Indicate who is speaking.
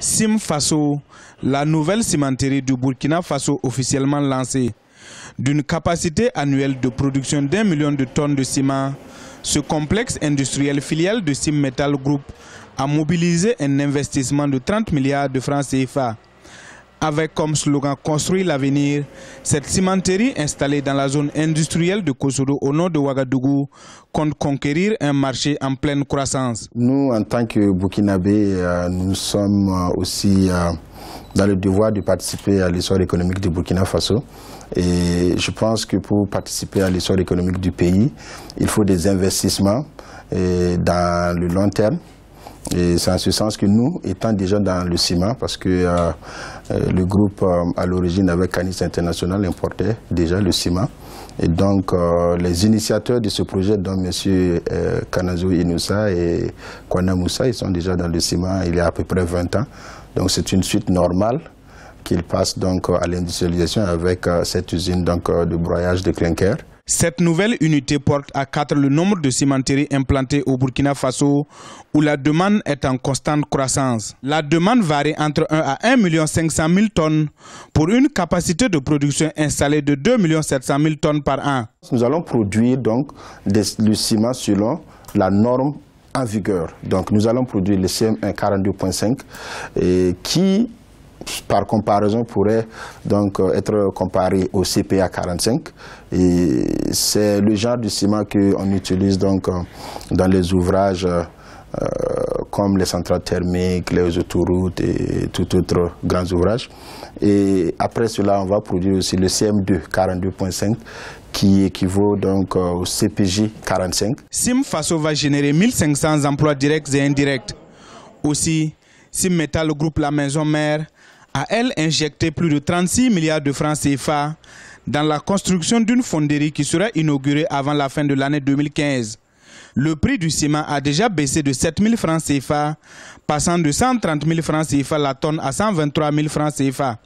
Speaker 1: Sim Faso, la nouvelle cimenterie du Burkina Faso officiellement lancée, d'une capacité annuelle de production d'un million de tonnes de ciment, ce complexe industriel filial de Sim Metal Group a mobilisé un investissement de 30 milliards de francs CFA avec comme slogan Construire l'avenir, cette cimenterie installée dans la zone industrielle de Kosodo au nord de Ouagadougou compte conquérir un marché en pleine croissance.
Speaker 2: Nous, en tant que Burkinabé, euh, nous sommes euh, aussi euh, dans le devoir de participer à l'histoire économique du Burkina Faso. Et je pense que pour participer à l'histoire économique du pays, il faut des investissements dans le long terme. Et c'est en ce sens que nous, étant déjà dans le ciment, parce que euh, le groupe, euh, à l'origine, avec Canis International, importait déjà le ciment. Et donc, euh, les initiateurs de ce projet, dont M. Kanazou Inoussa et Kwana Moussa, ils sont déjà dans le ciment il y a à peu près 20 ans. Donc, c'est une suite normale qu'ils passent donc à l'industrialisation avec cette usine de broyage de clinker.
Speaker 1: Cette nouvelle unité porte à 4 le nombre de cimenteries implantées au Burkina Faso, où la demande est en constante croissance. La demande varie entre 1 à 1 500 000 tonnes, pour une capacité de production installée de 2 700 000 tonnes par an. Nous allons produire donc
Speaker 2: des, ciment selon la norme en vigueur. Donc nous allons produire le cm 1,42,5 42.5 qui par comparaison, pourrait donc euh, être comparé au CPA 45. Et c'est le genre de ciment qu'on utilise donc euh, dans les ouvrages euh, comme les centrales thermiques, les autoroutes et tout autre grand ouvrage. Et après cela, on va produire aussi le CM2 42.5 qui équivaut donc au CPJ 45.
Speaker 1: Sim Faso va générer 1500 emplois directs et indirects. Aussi, Simmetal, le groupe La Maison Mère, a elle injecté plus de 36 milliards de francs CFA dans la construction d'une fonderie qui sera inaugurée avant la fin de l'année 2015. Le prix du ciment a déjà baissé de 7 000 francs CFA, passant de 130 000 francs CFA la tonne à 123 000 francs CFA.